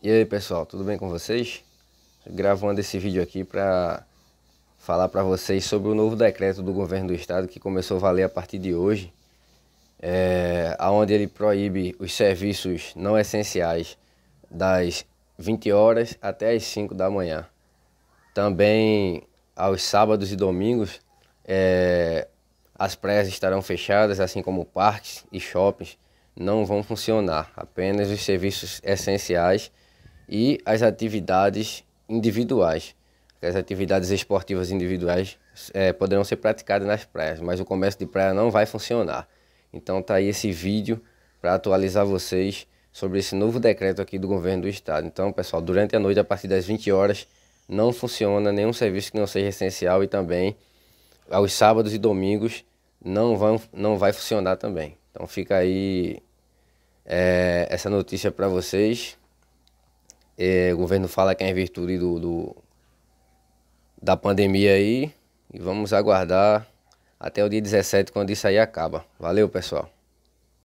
E aí pessoal, tudo bem com vocês? Gravando esse vídeo aqui para falar para vocês sobre o novo decreto do governo do estado que começou a valer a partir de hoje, é, onde ele proíbe os serviços não essenciais das 20 horas até as 5 da manhã. Também aos sábados e domingos é, as praias estarão fechadas, assim como parques e shoppings não vão funcionar, apenas os serviços essenciais e as atividades individuais. As atividades esportivas individuais é, poderão ser praticadas nas praias, mas o comércio de praia não vai funcionar. Então está aí esse vídeo para atualizar vocês sobre esse novo decreto aqui do governo do estado. Então, pessoal, durante a noite a partir das 20 horas não funciona nenhum serviço que não seja essencial e também aos sábados e domingos não vão não vai funcionar também. Então fica aí é, essa notícia para vocês. É, o governo fala que é em virtude do, do, da pandemia aí. E vamos aguardar até o dia 17, quando isso aí acaba. Valeu, pessoal.